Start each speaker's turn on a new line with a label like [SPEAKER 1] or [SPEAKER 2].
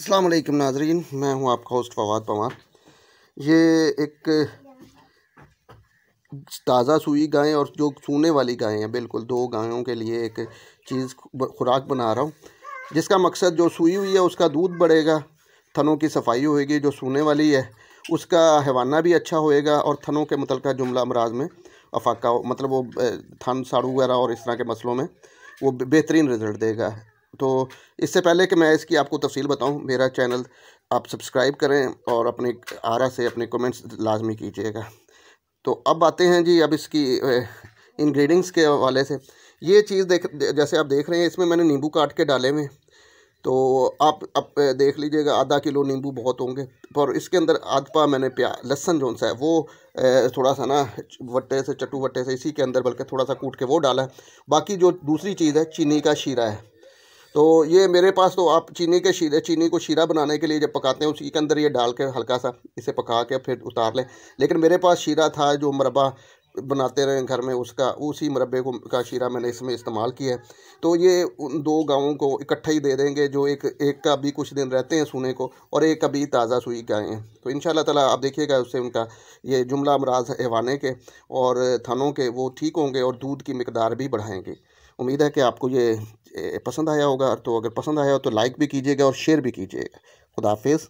[SPEAKER 1] अल्लाम नाजरीन मैं हूं आपका होस्ट फवाद पवार ये एक ताज़ा सुई गायें और जो सूने वाली गायें हैं बिल्कुल दो गायों के लिए एक चीज़ खुराक बना रहा हूं जिसका मकसद जो सूई हुई है उसका दूध बढ़ेगा थनों की सफाई होएगी जो सूने वाली है उसका हैवाना भी अच्छा होएगा और थनों के का जुमला अमराज में अफाका मतलब वो थन साड़ू वगैरह और इस तरह के मसलों में वो बेहतरीन रिज़ल्ट देगा तो इससे पहले कि मैं इसकी आपको तफसील बताऊं मेरा चैनल आप सब्सक्राइब करें और अपने आरा से अपने कमेंट्स लाजमी कीजिएगा तो अब आते हैं जी अब इसकी इंग्रेडिएंट्स के हवाले से ये चीज़ देख जैसे आप देख रहे हैं इसमें मैंने नींबू काट के डाले हुए तो आप अब देख लीजिएगा आधा किलो नींबू बहुत होंगे पर इसके अंदर आधपा मैंने प्या लहसन जो सा है वो थोड़ा सा ना वट्टे से चट्टू वट्टे से इसी के अंदर बल्कि थोड़ा सा कूट के वो डाला है बाकी जो दूसरी चीज़ है चीनी का शीरा है तो ये मेरे पास तो आप चीनी के शीरे चीनी को शीरा बनाने के लिए जब पकाते हैं उसी के अंदर ये डाल के हल्का सा इसे पका के फिर उतार लें लेकिन मेरे पास शीरा था जो मरबा बनाते रहे घर में उसका उसी मरबे को का शीरा मैंने इसमें इस्तेमाल किया है तो ये उन दो गाँवों को इकट्ठा ही दे देंगे जो एक एक का भी कुछ दिन रहते हैं सूने को और एक का भी ताज़ा सुई गाय हैं तो इन ताला आप देखिएगा उससे उनका ये जुमला अमराज एवाने के और थनों के वो ठीक होंगे और दूध की मकदार भी बढ़ाएँगे उम्मीद है कि आपको ये पसंद आया होगा तो अगर पसंद आया हो तो लाइक भी कीजिएगा और शेयर भी कीजिएगा खुदाफिज़